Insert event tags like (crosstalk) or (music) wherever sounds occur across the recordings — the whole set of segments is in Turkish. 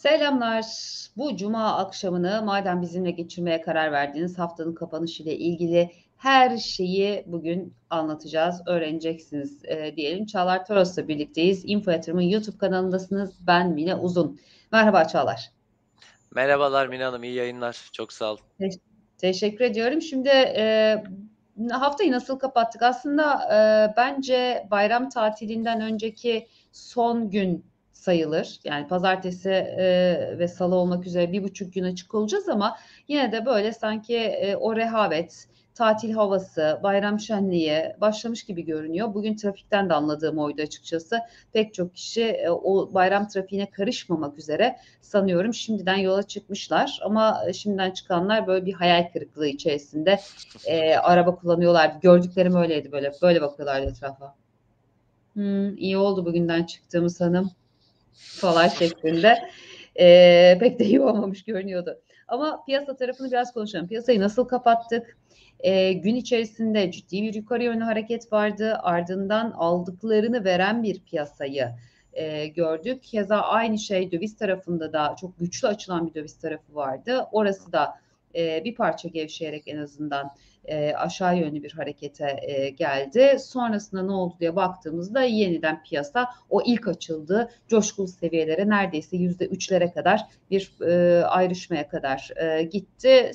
Selamlar. Bu cuma akşamını madem bizimle geçirmeye karar verdiğiniz haftanın kapanışı ile ilgili her şeyi bugün anlatacağız, öğreneceksiniz e, diyelim. Çağlar Toros'la birlikteyiz. Info Yatırım'ın YouTube kanalındasınız. Ben Mine Uzun. Merhaba Çağlar. Merhabalar Mine Hanım, İyi yayınlar. Çok sağ olun. Te- teşekkür ediyorum. Şimdi e, haftayı nasıl kapattık? Aslında e, bence bayram tatilinden önceki son gün sayılır. Yani pazartesi e, ve salı olmak üzere bir buçuk gün açık olacağız ama yine de böyle sanki e, o rehavet, tatil havası, bayram şenliği başlamış gibi görünüyor. Bugün trafikten de anladığım oydu açıkçası. Pek çok kişi e, o bayram trafiğine karışmamak üzere sanıyorum şimdiden yola çıkmışlar. Ama e, şimdiden çıkanlar böyle bir hayal kırıklığı içerisinde e, araba kullanıyorlar. Gördüklerim öyleydi böyle. Böyle bakıyorlardı etrafa. Hmm, iyi oldu bugünden çıktığımı hanım falan şeklinde. E, pek de iyi olmamış görünüyordu. Ama piyasa tarafını biraz konuşalım. Piyasayı nasıl kapattık? E, gün içerisinde ciddi bir yukarı yönlü hareket vardı. Ardından aldıklarını veren bir piyasayı e, gördük. Keza aynı şey döviz tarafında da çok güçlü açılan bir döviz tarafı vardı. Orası da e, bir parça gevşeyerek en azından e, aşağı yönlü bir harekete e, geldi. Sonrasında ne oldu diye baktığımızda yeniden piyasa o ilk açıldığı coşkulu seviyelere neredeyse yüzde üçlere kadar bir e, ayrışmaya kadar e, gitti.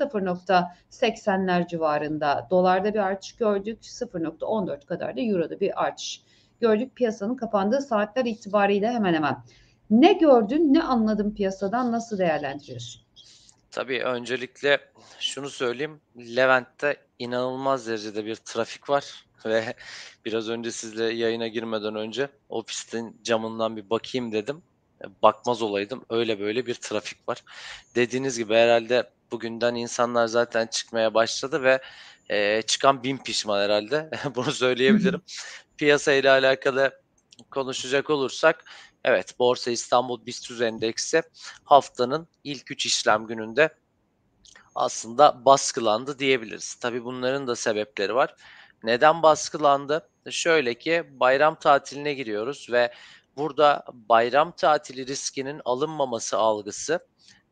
0.80'ler civarında dolarda bir artış gördük. 0.14 kadar da euroda bir artış gördük. Piyasanın kapandığı saatler itibariyle hemen hemen. Ne gördün, ne anladın piyasadan, nasıl değerlendiriyorsun? Tabii öncelikle şunu söyleyeyim. Levent'te inanılmaz derecede bir trafik var (laughs) ve biraz önce sizle yayına girmeden önce o pistin camından bir bakayım dedim. E, bakmaz olaydım. Öyle böyle bir trafik var. Dediğiniz gibi herhalde bugünden insanlar zaten çıkmaya başladı ve e, çıkan bin pişman herhalde. (laughs) Bunu söyleyebilirim. (laughs) Piyasa ile alakalı konuşacak olursak Evet Borsa İstanbul BIST endeksi haftanın ilk 3 işlem gününde aslında baskılandı diyebiliriz. Tabii bunların da sebepleri var. Neden baskılandı? Şöyle ki bayram tatiline giriyoruz ve burada bayram tatili riskinin alınmaması algısı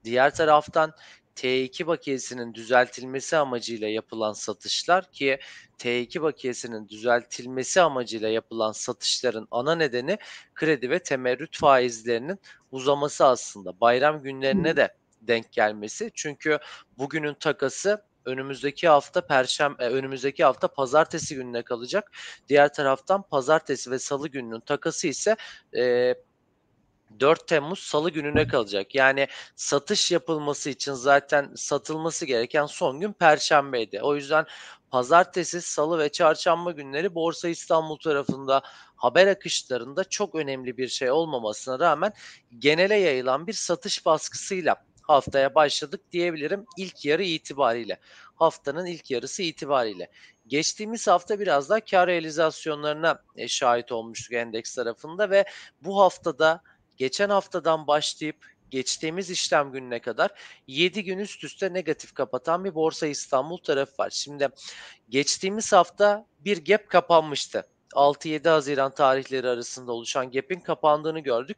Diğer taraftan T2 bakiyesinin düzeltilmesi amacıyla yapılan satışlar ki T2 bakiyesinin düzeltilmesi amacıyla yapılan satışların ana nedeni kredi ve temerrüt faizlerinin uzaması aslında. Bayram günlerine hmm. de denk gelmesi. Çünkü bugünün takası önümüzdeki hafta perşembe önümüzdeki hafta pazartesi gününe kalacak. Diğer taraftan pazartesi ve salı gününün takası ise e, 4 Temmuz salı gününe kalacak. Yani satış yapılması için zaten satılması gereken son gün perşembeydi. O yüzden pazartesi, salı ve çarşamba günleri Borsa İstanbul tarafında haber akışlarında çok önemli bir şey olmamasına rağmen genele yayılan bir satış baskısıyla haftaya başladık diyebilirim ilk yarı itibariyle. Haftanın ilk yarısı itibariyle. Geçtiğimiz hafta biraz daha kar realizasyonlarına e, şahit olmuştuk endeks tarafında ve bu haftada geçen haftadan başlayıp geçtiğimiz işlem gününe kadar 7 gün üst üste negatif kapatan bir Borsa İstanbul tarafı var. Şimdi geçtiğimiz hafta bir gap kapanmıştı. 6-7 Haziran tarihleri arasında oluşan gap'in kapandığını gördük.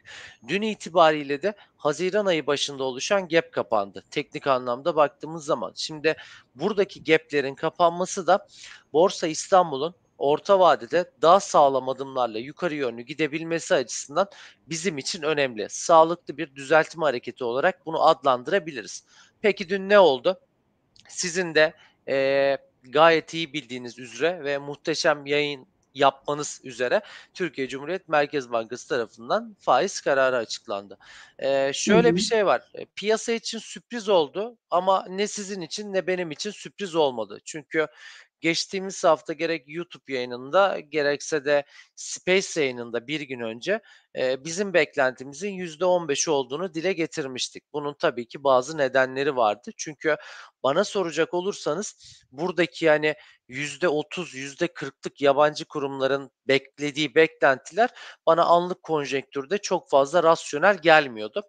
Dün itibariyle de Haziran ayı başında oluşan gap kapandı. Teknik anlamda baktığımız zaman. Şimdi buradaki gap'lerin kapanması da Borsa İstanbul'un orta vadede daha sağlam adımlarla yukarı yönlü gidebilmesi açısından bizim için önemli. Sağlıklı bir düzeltme hareketi olarak bunu adlandırabiliriz. Peki dün ne oldu? Sizin de e, gayet iyi bildiğiniz üzere ve muhteşem yayın yapmanız üzere Türkiye Cumhuriyet Merkez Bankası tarafından faiz kararı açıklandı. Ee, şöyle hı hı. bir şey var. E, piyasa için sürpriz oldu ama ne sizin için ne benim için sürpriz olmadı. Çünkü geçtiğimiz hafta gerek YouTube yayınında gerekse de Space yayınında bir gün önce e, bizim beklentimizin %15'i olduğunu dile getirmiştik. Bunun tabii ki bazı nedenleri vardı. Çünkü bana soracak olursanız buradaki yani %30, %40'lık yabancı kurumların beklediği beklentiler bana anlık konjektürde çok fazla rasyonel gelmiyordu.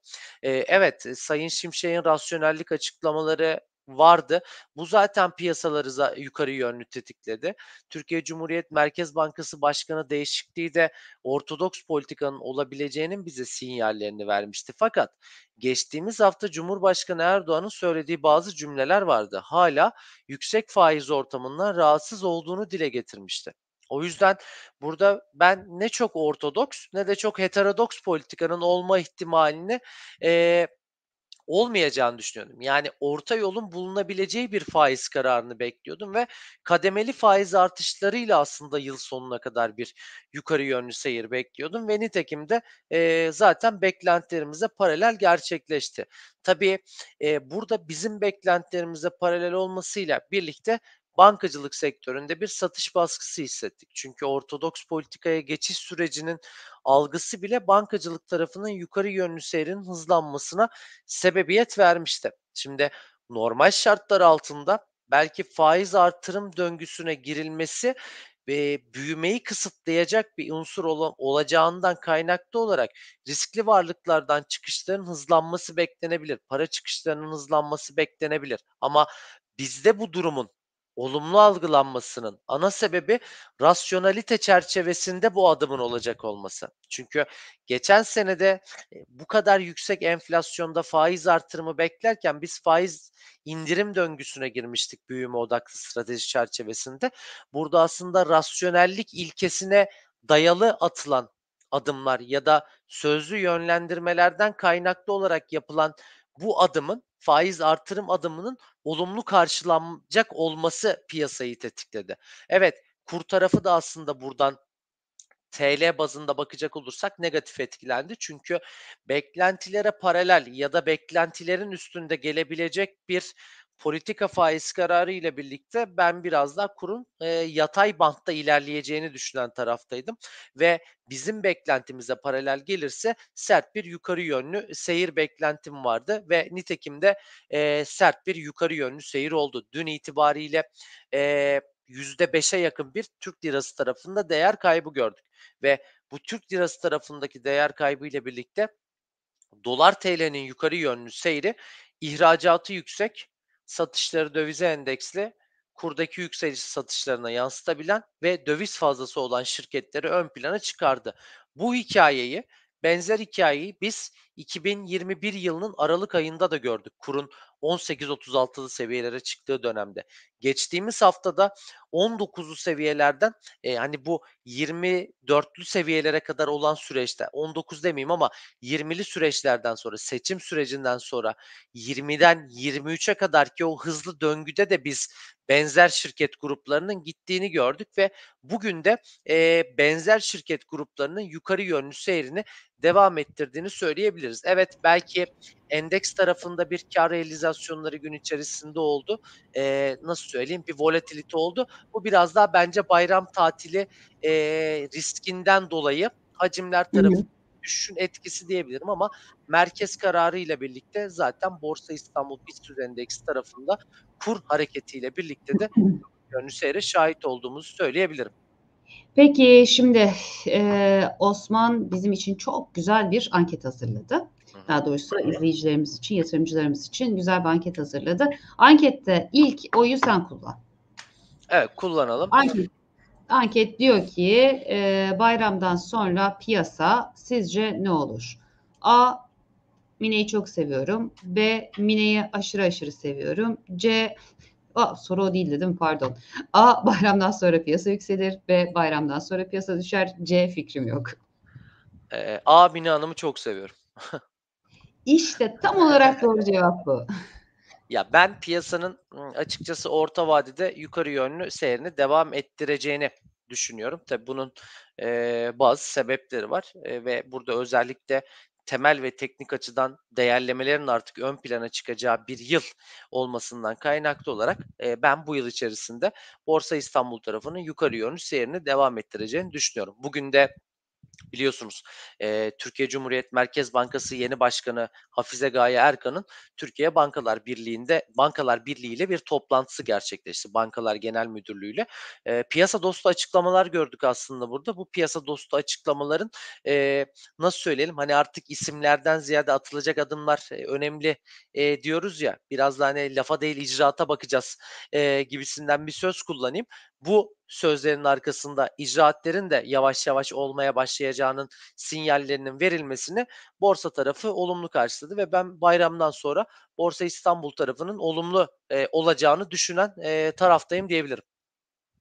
E, evet Sayın Şimşek'in rasyonellik açıklamaları vardı. Bu zaten piyasaları yukarı yönlü tetikledi. Türkiye Cumhuriyet Merkez Bankası Başkanı değişikliği de ortodoks politikanın olabileceğinin bize sinyallerini vermişti. Fakat geçtiğimiz hafta Cumhurbaşkanı Erdoğan'ın söylediği bazı cümleler vardı. Hala yüksek faiz ortamından rahatsız olduğunu dile getirmişti. O yüzden burada ben ne çok ortodoks ne de çok heterodoks politikanın olma ihtimalini e, olmayacağını düşünüyordum. Yani orta yolun bulunabileceği bir faiz kararını bekliyordum ve kademeli faiz artışlarıyla aslında yıl sonuna kadar bir yukarı yönlü seyir bekliyordum ve nitekim de e, zaten beklentilerimize paralel gerçekleşti. Tabii e, burada bizim beklentilerimize paralel olmasıyla birlikte bankacılık sektöründe bir satış baskısı hissettik. Çünkü ortodoks politikaya geçiş sürecinin algısı bile bankacılık tarafının yukarı yönlü seyrinin hızlanmasına sebebiyet vermişti. Şimdi normal şartlar altında belki faiz artırım döngüsüne girilmesi ve büyümeyi kısıtlayacak bir unsur ol- olacağından kaynaklı olarak riskli varlıklardan çıkışların hızlanması beklenebilir. Para çıkışlarının hızlanması beklenebilir. Ama bizde bu durumun olumlu algılanmasının ana sebebi rasyonalite çerçevesinde bu adımın olacak olması. Çünkü geçen senede e, bu kadar yüksek enflasyonda faiz artırımı beklerken biz faiz indirim döngüsüne girmiştik büyüme odaklı strateji çerçevesinde. Burada aslında rasyonellik ilkesine dayalı atılan adımlar ya da sözlü yönlendirmelerden kaynaklı olarak yapılan bu adımın faiz artırım adımının olumlu karşılanacak olması piyasayı tetikledi. Evet kur tarafı da aslında buradan TL bazında bakacak olursak negatif etkilendi. Çünkü beklentilere paralel ya da beklentilerin üstünde gelebilecek bir politika faiz kararı ile birlikte ben biraz daha kurun e, yatay bantta ilerleyeceğini düşünen taraftaydım ve bizim beklentimize paralel gelirse sert bir yukarı yönlü seyir beklentim vardı ve nitekim de e, sert bir yukarı yönlü seyir oldu. Dün itibariyle e, %5'e yakın bir Türk lirası tarafında değer kaybı gördük ve bu Türk lirası tarafındaki değer kaybı ile birlikte dolar TL'nin yukarı yönlü seyri ihracatı yüksek satışları dövize endeksli kurdaki yükselişi satışlarına yansıtabilen ve döviz fazlası olan şirketleri ön plana çıkardı. Bu hikayeyi benzer hikayeyi biz 2021 yılının Aralık ayında da gördük kurun 18.36'lı seviyelere çıktığı dönemde. Geçtiğimiz haftada 19'lu seviyelerden e, hani bu 24'lü seviyelere kadar olan süreçte 19 demeyeyim ama 20'li süreçlerden sonra seçim sürecinden sonra 20'den 23'e kadar ki o hızlı döngüde de biz benzer şirket gruplarının gittiğini gördük ve bugün de e, benzer şirket gruplarının yukarı yönlü seyrini devam ettirdiğini söyleyebiliriz diyebiliriz. Evet belki endeks tarafında bir kar realizasyonları gün içerisinde oldu. E, nasıl söyleyeyim bir volatilite oldu. Bu biraz daha bence bayram tatili e, riskinden dolayı hacimler tarafı düşüşün etkisi diyebilirim ama merkez kararı ile birlikte zaten Borsa İstanbul BIST endeksi tarafında kur hareketiyle birlikte de (laughs) yönlü seyre şahit olduğumuzu söyleyebilirim. Peki şimdi e, Osman bizim için çok güzel bir anket hazırladı. Daha doğrusu izleyicilerimiz için, yatırımcılarımız için güzel bir anket hazırladı. Ankette ilk oyu sen kullan. Evet kullanalım. Anket, anket diyor ki e, bayramdan sonra piyasa sizce ne olur? A. Mine'yi çok seviyorum. B. Mine'yi aşırı aşırı seviyorum. C. Aa, soru o değildi değil mi? Pardon. A. Bayramdan sonra piyasa yükselir. B. Bayramdan sonra piyasa düşer. C. Fikrim yok. Ee, A. Mine Hanım'ı çok seviyorum. (laughs) İşte tam olarak doğru cevap bu. Ya ben piyasanın ıı, açıkçası orta vadede yukarı yönlü seyrini devam ettireceğini düşünüyorum. Tabii bunun e, bazı sebepleri var e, ve burada özellikle temel ve teknik açıdan değerlemelerin artık ön plana çıkacağı bir yıl olmasından kaynaklı olarak e, ben bu yıl içerisinde Borsa İstanbul tarafının yukarı yönlü seyrini devam ettireceğini düşünüyorum. Bugün de biliyorsunuz e, Türkiye Cumhuriyet Merkez Bankası yeni başkanı Hafize Gaye Erkan'ın Türkiye Bankalar Birliği'nde Bankalar Birliği ile bir toplantısı gerçekleşti. Bankalar Genel Müdürlüğü ile. E, piyasa dostu açıklamalar gördük aslında burada. Bu piyasa dostu açıklamaların e, nasıl söyleyelim hani artık isimlerden ziyade atılacak adımlar e, önemli e, diyoruz ya. Biraz da hani lafa değil icraata bakacağız e, gibisinden bir söz kullanayım bu sözlerin arkasında icraatlerin de yavaş yavaş olmaya başlayacağının sinyallerinin verilmesini borsa tarafı olumlu karşıladı ve ben bayramdan sonra Borsa İstanbul tarafının olumlu e, olacağını düşünen e, taraftayım diyebilirim.